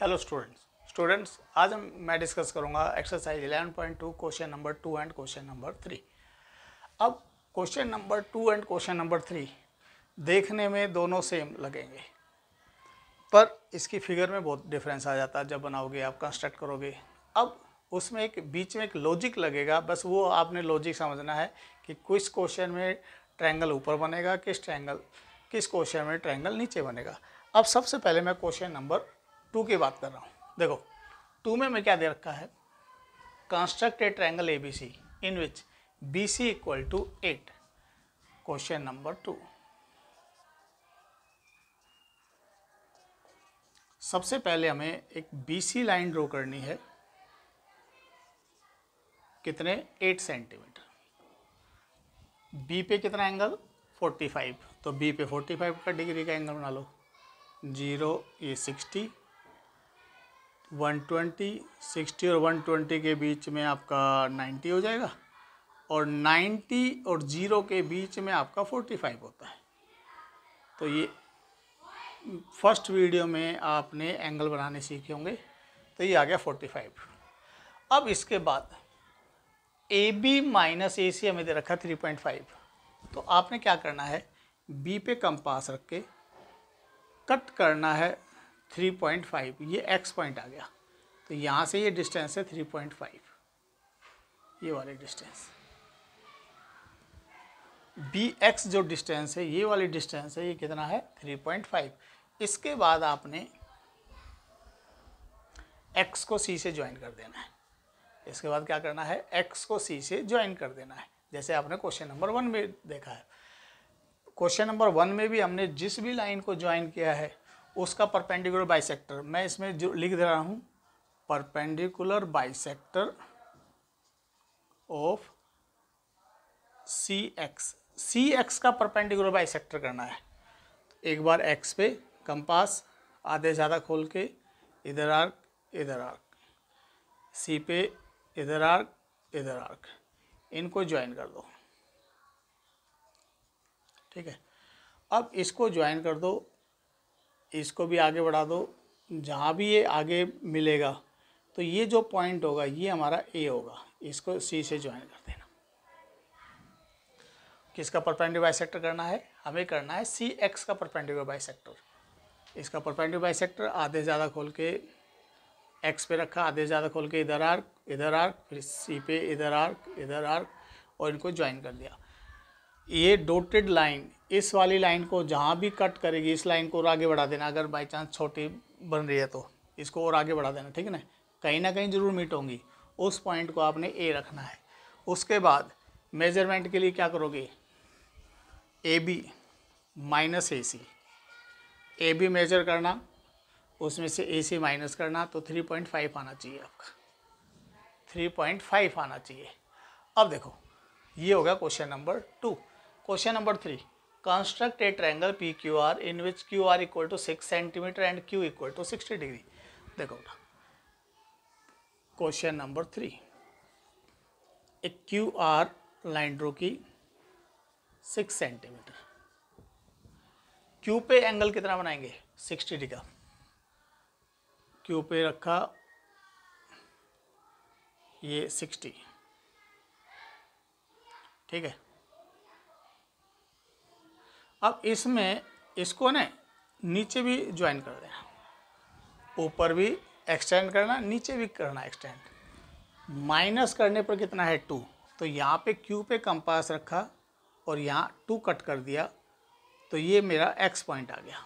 hello students students आज हम मैं डिस्कस करूंगा exercise 11.2 question number two and question number three अब question number two and question number three देखने में दोनों सेम लगेंगे पर इसकी फिगर में बहुत डिफरेंस आ जाता है जब बनाओगे आप कंस्ट्रक्ट करोगे अब उसमें एक बीच में एक लॉजिक लगेगा बस वो आपने लॉजिक समझना है कि किस क्वेश्चन में ट्रैंगल ऊपर बनेगा किस ट्रैंगल किस क्वेश्चन में ट्रैंगल नीचे बनेगा अब सबसे पहले मैं क्वेश्चन नंबर टू की बात कर रहा हूँ देखो टू में मैं क्या दे रखा है construct a triangle A B C in which B C equal to eight question number two सबसे पहले हमें एक बी सी लाइन ड्रॉ करनी है कितने एट सेंटीमीटर बी पे कितना एंगल फोर्टी फाइव तो बी पे फोर्टी फाइव का डिग्री का एंगल बना लो जीरो ये सिक्सटी 120, 60 और 120 के बीच में आपका 90 हो जाएगा और 90 और ज़ीरो के बीच में आपका 45 होता है तो ये फर्स्ट वीडियो में आपने एंगल बनाने सीखे होंगे तो ये आ गया 45 अब इसके बाद ए बी माइनस ए सी हमें दे रखा थ्री पॉइंट फाइव तो आपने क्या करना है बी पे कंपास रख के कट करना है थ्री पॉइंट फाइव ये एक्स पॉइंट आ गया तो यहाँ से ये डिस्टेंस है थ्री पॉइंट फाइव ये वाली डिस्टेंस बी एक्स जो डिस्टेंस है ये वाली डिस्टेंस है ये कितना है थ्री पॉइंट फाइव इसके बाद आपने एक्स को सी से ज्वाइन कर देना है इसके बाद क्या करना है एक्स को सी से ज्वाइन कर देना है जैसे आपने क्वेश्चन नंबर वन में देखा है क्वेश्चन नंबर वन में भी हमने जिस भी लाइन को ज्वाइन किया है उसका परपेंडिकुलर बाइसेक्टर मैं इसमें जो लिख दे रहा हूँ perpendicular bisector of C X C X का परपेंडिकुलर बाइसेक्टर करना है एक बार एक्स पे कंपास आधे ज़्यादा खोल के इधर आर्क इधर आर्क सी पे इधर आर्क इधर आर्क इनको ज्वाइन कर दो ठीक है अब इसको ज्वाइन कर दो इसको भी आगे बढ़ा दो जहाँ भी ये आगे मिलेगा तो ये जो पॉइंट होगा ये हमारा ए होगा इसको सी से ज्वाइन कर देना किसका परपेंडिकुलर बाइसेक्टर करना है हमें करना है सी एक्स का परपेंडिकुलर बाइसेक्टर इसका परपेंडिकुलर बाइसेक्टर आधे ज़्यादा खोल के एक्स पे रखा आधे ज़्यादा खोल के इधर आर्क इधर आर्क फिर सी पे इधर आर्क इधर आर्क और इनको ज्वाइन कर दिया ये डोटेड लाइन इस वाली लाइन को जहाँ भी कट करेगी इस लाइन को और आगे बढ़ा देना अगर बाई चांस छोटी बन रही है तो इसको और आगे बढ़ा देना ठीक है ना कहीं ना कहीं ज़रूर मीट होंगी उस पॉइंट को आपने ए रखना है उसके बाद मेजरमेंट के लिए क्या करोगे A B minus A C A B measure करना उसमें से ए सी माइनस करना तो थ्री पॉइंट फाइव आना चाहिए आपका थ्री पॉइंट फाइव आना चाहिए अब देखो ये होगा question number two question number three P Q R in which Q R equal to six centimetre and Q equal to sixty degree देखो क्वेश्चन नंबर थ्री एक क्यू आर लाइन ड्रो की six centimetre Q पे angle कितना बनाएंगे sixty degree Q पे रखा ये sixty ठीक है अब इसमें इसको ने नीचे भी ज्वाइन कर देना ऊपर भी एक्सटेंड करना नीचे भी करना एक्सटेंड माइनस करने पर कितना है टू तो यहाँ पे क्यू पे कंपास रखा और यहाँ टू कट कर दिया तो ये मेरा एक्स पॉइंट आ गया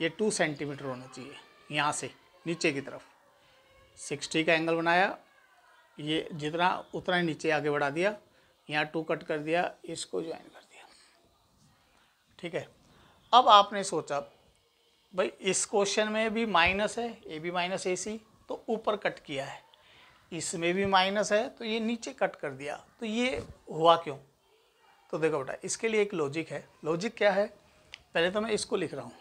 ये टू सेंटीमीटर होना चाहिए यहाँ से नीचे की तरफ सिक्सटी का एंगल बनाया ये जितना उतना ही नीचे आगे बढ़ा दिया यहाँ टू कट कर दिया इसको ज्वाइन कर दिया ठीक है अब आपने सोचा भाई इस क्वेश्चन में भी माइनस है ए बी माइनस ए सी तो ऊपर कट किया है इसमें भी माइनस है तो ये नीचे कट कर दिया तो ये हुआ क्यों तो देखो बेटा इसके लिए एक लॉजिक है लॉजिक क्या है पहले तो मैं इसको लिख रहा हूँ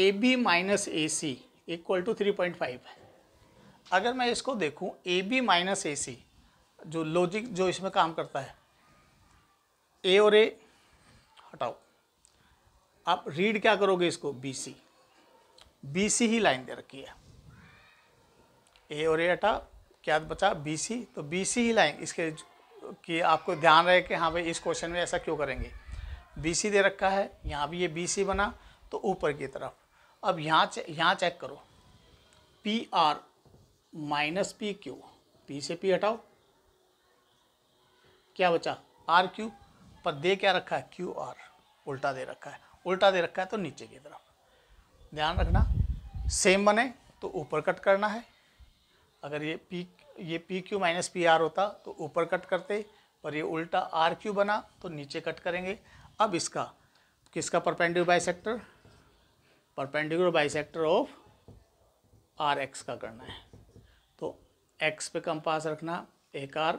A B minus A C equal to three point five है अगर मैं इसको देखूँ ए बी माइनस ए सी जो लॉजिक जो इसमें काम करता है ए और ए हटाओ आप रीड क्या करोगे इसको बी सी बी सी ही लाइन दे रखी है ए और ए हटा क्या बचा बी सी तो बी सी ही लाइन इसके कि आपको ध्यान रहे कि हाँ भाई इस क्वेश्चन में ऐसा क्यों करेंगे बी सी दे रखा है यहाँ भी ये बी सी बना तो ऊपर की तरफ अब यहाँ चे, यहाँ चेक करो P R minus P Q P से पी हटाओ क्या बचा आर क्यू पर दे क्या रखा है क्यू आर उल्टा दे रखा है उल्टा दे रखा है तो नीचे की तरफ ध्यान रखना सेम बने तो ऊपर कट करना है अगर ये पी ये P Q minus P R होता तो ऊपर कट करते पर ये उल्टा आर क्यू बना तो नीचे कट करेंगे अब इसका किसका perpendicular bisector perpendicular bisector of R X का करना है तो एक्स पे कंपास रखना एक आर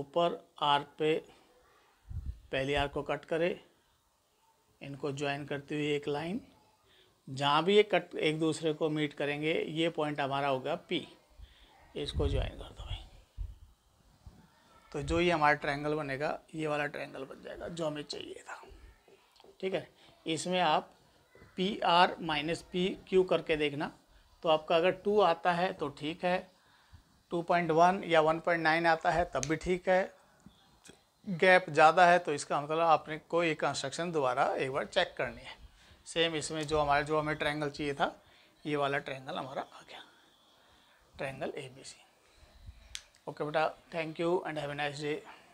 ऊपर आर पे पहली आर को कट करें इनको ज्वाइन करते हुए एक लाइन जहाँ भी ये कट एक दूसरे को मीट करेंगे ये पॉइंट हमारा होगा पी इसको ज्वाइन कर दो भाई तो जो ये हमारा ट्रायंगल बनेगा ये वाला ट्रायंगल बन जाएगा जो हमें चाहिए था ठीक है इसमें आप P R minus P Q करके देखना तो आपका अगर टू आता है तो ठीक है टू पॉइंट वन या वन पॉइंट नाइन आता है तब भी ठीक है गैप ज़्यादा है तो इसका मतलब आपने कोई कंस्ट्रक्शन दोबारा एक बार चेक करनी है सेम इसमें जो हमारे जो हमें ट्रैंगल चाहिए था ये वाला ट्रैंगल हमारा आ गया triangle A B C okay बेटा thank you and have a nice day